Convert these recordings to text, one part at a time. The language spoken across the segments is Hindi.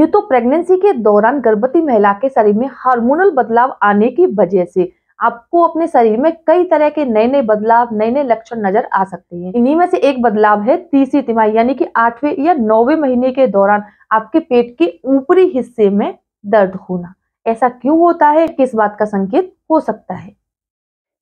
ये तो प्रेगनेंसी के दौरान गर्भवती महिला के शरीर में हार्मोनल बदलाव आने की वजह से आपको अपने शरीर में कई तरह के नए नए बदलाव नए नए लक्षण नजर आ सकते हैं इन्हीं में से एक बदलाव है तीसरी तिमाही यानी कि आठवें या नौवे महीने के दौरान आपके पेट के ऊपरी हिस्से में दर्द होना ऐसा क्यों होता है किस बात का संकेत हो सकता है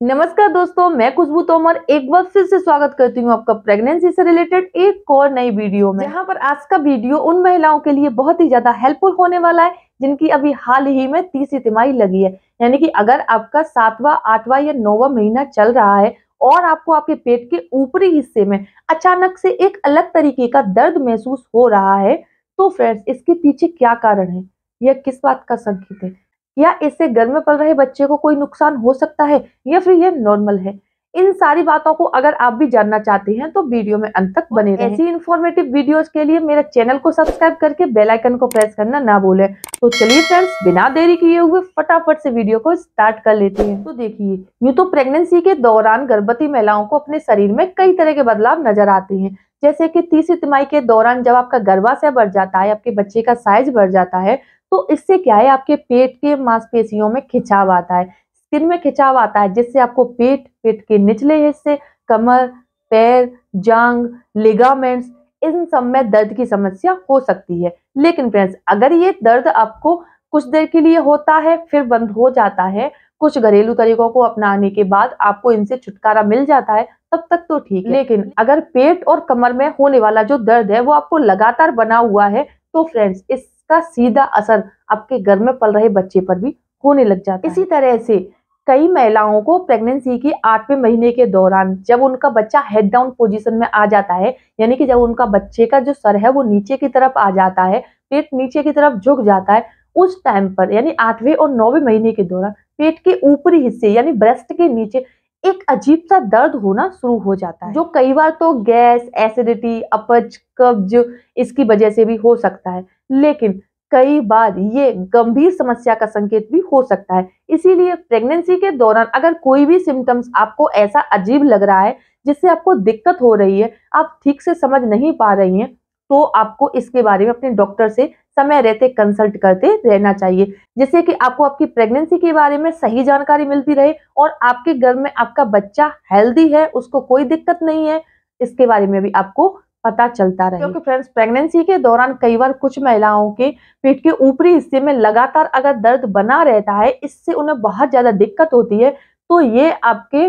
नमस्कार दोस्तों मैं खुशबू तोमर एक बार फिर से स्वागत करती हूँ आपका प्रेगनेंसी से रिलेटेड एक और नई वीडियो में यहां पर आज का वीडियो उन महिलाओं के लिए बहुत ही ज्यादा हेल्पफुल होने वाला है जिनकी अभी हाल ही में तीसरी तिमाही लगी है यानी कि अगर आपका सातवा आठवां या नौवा महीना चल रहा है और आपको आपके पेट के ऊपरी हिस्से में अचानक से एक अलग तरीके का दर्द महसूस हो रहा है तो फ्रेंड्स इसके पीछे क्या कारण है यह किस बात का संकेत है या इससे घर में पल रहे बच्चे को कोई नुकसान हो सकता है या फिर ये नॉर्मल है इन सारी बातों को अगर आप भी जानना चाहते हैं तो वीडियो में अंत तक बने रहें। ऐसी इन्फॉर्मेटिव वीडियोस के लिए मेरे चैनल को सब्सक्राइब करके बेल आइकन को प्रेस करना ना भूलें। तो चलिए फ्रेंड्स बिना देरी किए हुए फटाफट से वीडियो को स्टार्ट कर लेते हैं तो देखिए यूँ तो प्रेगनेंसी के दौरान गर्भवती महिलाओं को अपने शरीर में कई तरह के बदलाव नजर आते हैं जैसे की तीसरी तिमाही के दौरान जब आपका गर्भाशय बढ़ जाता है आपके बच्चे का साइज बढ़ जाता है तो इससे क्या है आपके पेट के मांसपेशियों में खिंचाव आता है स्किन में खिंचाव आता है जिससे आपको पेट पेट के निचले हिस्से कमर पैर जांग लिगामेंट्स इन सब में दर्द की समस्या हो सकती है लेकिन फ्रेंड्स अगर ये दर्द आपको कुछ देर के लिए होता है फिर बंद हो जाता है कुछ घरेलू तरीकों को अपनाने के बाद आपको इनसे छुटकारा मिल जाता है तब तक तो ठीक लेकिन अगर पेट और कमर में होने वाला जो दर्द है वो आपको लगातार बना हुआ है तो फ्रेंड्स इस इसका सीधा असर आपके घर में पल रहे बच्चे पर भी होने लग जाता है इसी तरह से कई महिलाओं को प्रेगनेंसी के आठवें महीने के दौरान जब उनका बच्चा हेड डाउन पोजीशन में आ जाता है यानी कि जब उनका बच्चे का जो सर है वो नीचे की तरफ आ जाता है पेट नीचे की तरफ झुक जाता है उस टाइम पर यानी आठवें और नौवें महीने के दौरान पेट के ऊपरी हिस्से यानी ब्रेस्ट के नीचे एक अजीब सा दर्द होना शुरू हो जाता है जो कई बार तो गैस एसिडिटी अपच कब्ज इसकी वजह से भी हो सकता है लेकिन कई बार ये गंभीर समस्या का संकेत भी हो सकता है इसीलिए प्रेगनेंसी के दौरान अगर कोई भी सिम्टम्स आपको ऐसा अजीब लग रहा है जिससे आपको दिक्कत हो रही है आप ठीक से समझ नहीं पा रही हैं तो आपको इसके बारे में अपने डॉक्टर से समय रहते कंसल्ट करते रहना चाहिए जिससे कि आपको आपकी प्रेगनेंसी के बारे में सही जानकारी मिलती रहे और आपके घर में आपका बच्चा हेल्दी है उसको कोई दिक्कत नहीं है इसके बारे में भी आपको पता चलता रहे क्योंकि फ्रेंड्स प्रेगनेंसी के दौरान कई बार कुछ महिलाओं के पेट के ऊपरी हिस्से में लगातार अगर दर्द बना रहता है इससे उन्हें बहुत ज़्यादा दिक्कत होती है तो ये आपके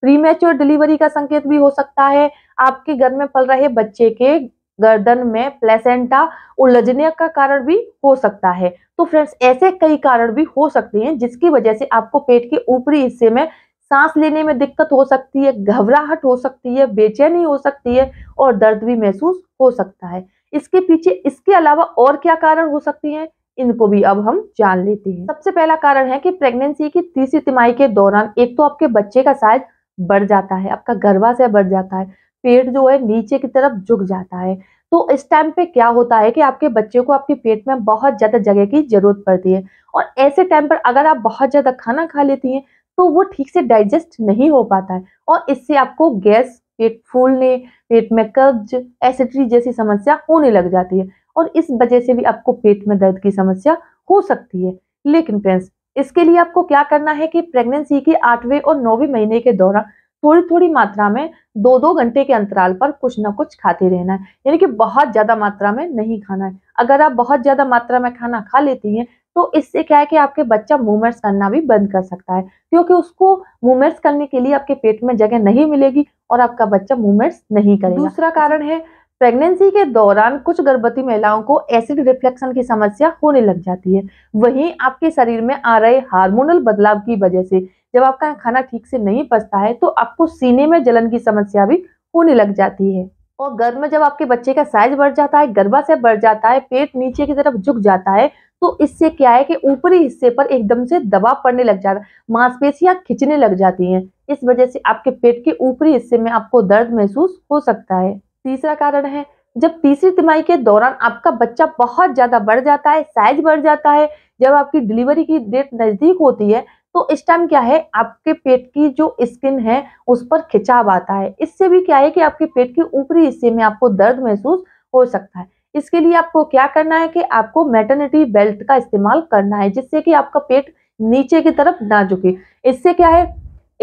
प्रीमेच्योर डिलीवरी का संकेत भी हो सकता है आपके घर में पल रहे बच्चे के गर्दन में प्लेसेंटा उलझने का कारण भी हो सकता है तो फ्रेंड्स ऐसे कई कारण भी हो सकते हैं जिसकी वजह से आपको पेट के ऊपरी हिस्से में सांस लेने में दिक्कत हो सकती है घबराहट हो सकती है बेचैनी हो सकती है और दर्द भी महसूस हो सकता है इसके पीछे इसके अलावा और क्या कारण हो सकती हैं इनको भी अब हम जान लेते हैं सबसे पहला कारण है कि प्रेगनेंसी की तीसरी तिमाही के दौरान एक तो आपके बच्चे का साइज बढ़ जाता है आपका गर्भाशय बढ़ जाता है पेट जो है नीचे की तरफ झुक जाता है तो इस टाइम पे क्या होता है कि आपके बच्चे को आपके पेट में बहुत ज्यादा जगह की जरूरत पड़ती है और ऐसे टाइम पर अगर आप बहुत ज्यादा खाना खा लेती हैं तो वो ठीक से डाइजेस्ट नहीं हो पाता है और इससे आपको गैस पेट फूलने पेट में कब्ज एसिडिटी जैसी समस्या होने लग जाती है और इस वजह से भी आपको पेट में दर्द की समस्या हो सकती है लेकिन फ्रेंड्स इसके लिए आपको क्या करना है कि प्रेगनेंसी के आठवें और नौवें महीने के दौरान थोड़ी थोड़ी मात्रा में दो दो घंटे के अंतराल पर कुछ ना कुछ खाते रहना है यानी कि बहुत ज़्यादा मात्रा में नहीं खाना है अगर आप बहुत ज़्यादा मात्रा में खाना खा लेती हैं तो इससे क्या है कि आपके बच्चा मूवमेंट्स करना भी बंद कर सकता है क्योंकि उसको मूवमेंट्स करने के लिए आपके पेट में जगह नहीं मिलेगी और आपका बच्चा मूवमेंट्स नहीं करेगा दूसरा कारण है प्रेगनेंसी के दौरान कुछ गर्भवती महिलाओं को एसिड रिफ्लेक्शन की समस्या होने लग जाती है वहीं आपके शरीर में आ रहे हार्मोनल बदलाव की वजह से जब आपका खाना ठीक से नहीं पचता है तो आपको सीने में जलन की समस्या भी होने लग जाती है और गर्भ में जब आपके बच्चे का साइज बढ़ जाता है से बढ़ जाता है पेट नीचे की तरफ झुक जाता है तो इससे क्या है कि ऊपरी हिस्से पर एकदम से दबाव पड़ने लग जाता है मांसपेशियां खिंचने लग जाती हैं इस वजह से आपके पेट के ऊपरी हिस्से में आपको दर्द महसूस हो सकता है तीसरा कारण है जब तीसरी तिमाही के दौरान आपका बच्चा बहुत ज़्यादा बढ़ जाता है साइज बढ़ जाता है जब आपकी डिलीवरी की डेट नज़दीक होती है तो इस टाइम क्या है आपके पेट की जो स्किन है उस पर खिंचाव आता है इससे भी क्या है कि आपके पेट के ऊपरी हिस्से में आपको दर्द महसूस हो सकता है इसके लिए आपको क्या करना है कि आपको मेटर्निटी बेल्ट का इस्तेमाल करना है जिससे कि आपका पेट नीचे की तरफ ना झुके इससे क्या है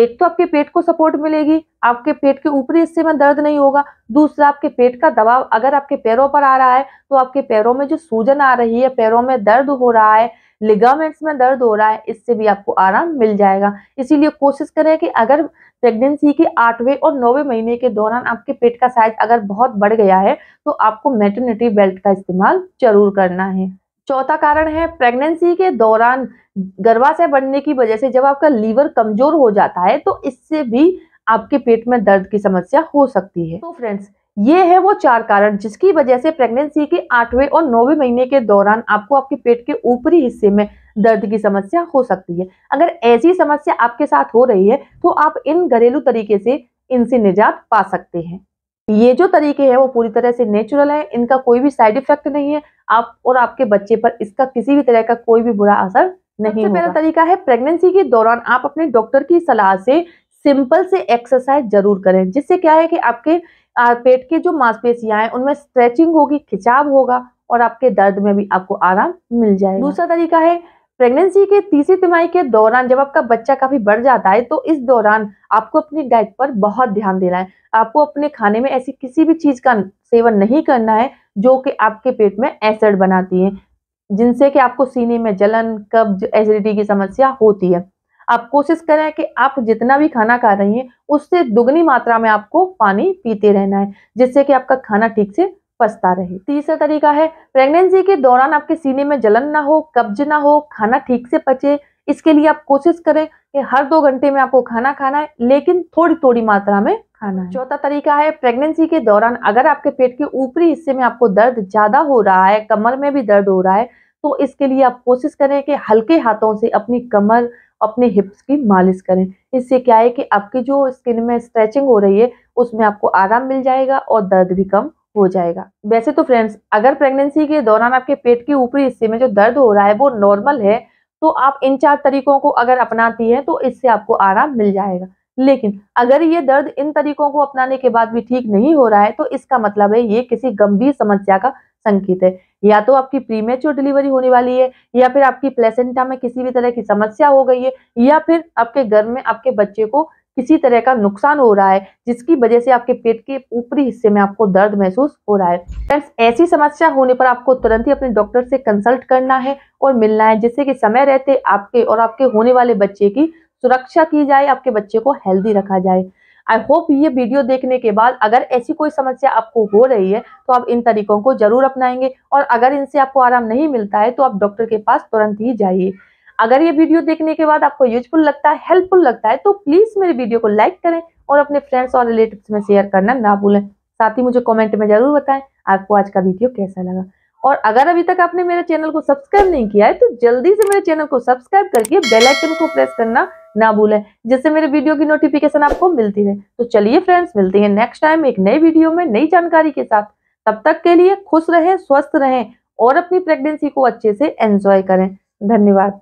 एक तो आपके पेट को सपोर्ट मिलेगी आपके पेट के ऊपरी हिस्से में दर्द नहीं होगा दूसरा आपके पेट का दबाव अगर आपके पैरों पर आ रहा है तो आपके पैरों में जो सूजन आ रही है पैरों में दर्द हो रहा है लिगामेंट्स में दर्द हो रहा है इससे भी आपको आराम मिल जाएगा इसीलिए कोशिश करें कि अगर प्रेगनेंसी के आठवें और नौवें महीने के दौरान आपके पेट का साइज अगर बहुत बढ़ गया है तो आपको मेटर्निटी बेल्ट का इस्तेमाल जरूर करना है चौथा कारण है प्रेगनेंसी के दौरान गर्भाशय बढ़ने की वजह से जब आपका लीवर कमजोर हो जाता है तो इससे भी आपके पेट में दर्द की समस्या हो सकती है तो फ्रेंड्स ये है वो चार कारण जिसकी वजह से प्रेगनेंसी के आठवें और नौवे महीने के दौरान आपको आपके पेट के ऊपरी हिस्से में दर्द की समस्या हो सकती है अगर ऐसी समस्या आपके साथ हो रही है तो आप इन घरेलू तरीके से इनसे निजात पा सकते हैं ये जो तरीके हैं वो पूरी तरह से नेचुरल है इनका कोई भी साइड इफेक्ट नहीं है आप और आपके बच्चे पर इसका किसी भी तरह का कोई भी बुरा असर नहीं सबसे पहला तरीका है प्रेगनेंसी के दौरान आप अपने डॉक्टर की सलाह से सिंपल से एक्सरसाइज जरूर करें जिससे क्या है कि आपके पेट की जो मांसपेशियां हैं उनमें स्ट्रेचिंग होगी खिंचाव होगा और आपके दर्द में भी आपको आराम मिल जाएगा दूसरा तरीका है प्रेगनेंसी के तीसरी तिमाही के दौरान जब आपका बच्चा काफी बढ़ जाता है तो इस दौरान आपको अपनी डाइट पर बहुत ध्यान देना है आपको अपने खाने में ऐसी किसी भी चीज का सेवन नहीं करना है जो कि आपके पेट में एसिड बनाती है जिनसे कि आपको सीने में जलन कब्ज एसिडिटी की समस्या होती है आप कोशिश करें कि आप जितना भी खाना खा रही हैं उससे दुगनी मात्रा में आपको पानी पीते रहना है जिससे कि आपका खाना ठीक से पचता रहे तीसरा तरीका है प्रेगनेंसी के दौरान आपके सीने में जलन ना हो कब्ज ना हो खाना ठीक से पचे इसके लिए आप कोशिश करें कि हर दो घंटे में आपको खाना खाना है लेकिन थोड़ी थोड़ी मात्रा में खाना है चौथा तरीका है प्रेगनेंसी के दौरान अगर आपके पेट के ऊपरी हिस्से में आपको दर्द ज्यादा हो रहा है कमर में भी दर्द हो रहा है तो इसके लिए आप कोशिश करें कि हल्के हाथों से अपनी कमर अपने हिप्स की मालिश करें इससे क्या है कि आपकी जो स्किन में स्ट्रेचिंग हो रही है उसमें आपको आराम मिल जाएगा और दर्द भी कम हो जाएगा वैसे तो फ्रेंड्स अगर प्रेगनेंसी के दौरान आपके पेट के ऊपरी हिस्से में जो दर्द हो रहा है वो नॉर्मल है तो आप इन चार तरीकों को अगर अपनाती हैं तो इससे आपको आराम मिल जाएगा लेकिन अगर ये दर्द इन तरीकों को अपनाने के बाद भी ठीक नहीं हो रहा है तो इसका मतलब है ये किसी गंभीर समस्या का संकेत है या तो आपकी प्रीमेच्योर डिलीवरी होने वाली है या फिर आपकी प्लेसेंटा में किसी भी तरह की समस्या हो गई है या फिर आपके घर में आपके बच्चे को किसी तरह का नुकसान हो रहा है जिसकी वजह से आपके पेट के ऊपरी हिस्से में आपको दर्द महसूस हो रहा है फ्रेंड्स ऐसी समस्या होने पर आपको तुरंत ही अपने डॉक्टर से कंसल्ट करना है और मिलना है जिससे कि समय रहते आपके और आपके होने वाले बच्चे की सुरक्षा की जाए आपके बच्चे को हेल्दी रखा जाए आई होप ये वीडियो देखने के बाद अगर ऐसी कोई समस्या आपको हो रही है तो आप इन तरीकों को जरूर अपनाएंगे और अगर इनसे आपको आराम नहीं मिलता है तो आप डॉक्टर के पास तुरंत ही जाइए अगर ये वीडियो देखने के बाद आपको यूजफुल लगता है हेल्पफुल लगता है तो प्लीज मेरे वीडियो को लाइक करें और अपने फ्रेंड्स और रिलेटिव्स में शेयर करना ना भूलें साथ ही मुझे कमेंट में जरूर बताएं आपको आज का वीडियो कैसा लगा और अगर अभी तक आपने मेरे चैनल को सब्सक्राइब नहीं किया है तो जल्दी से मेरे चैनल को सब्सक्राइब करके बेल आइकन को प्रेस करना ना भूलें जिससे मेरे वीडियो की नोटिफिकेशन आपको मिलती रहे तो चलिए फ्रेंड्स मिलते हैं नेक्स्ट टाइम एक नई वीडियो में नई जानकारी के साथ तब तक के लिए खुश रहें स्वस्थ रहें और अपनी प्रेगनेंसी को अच्छे से एंजॉय करें धन्यवाद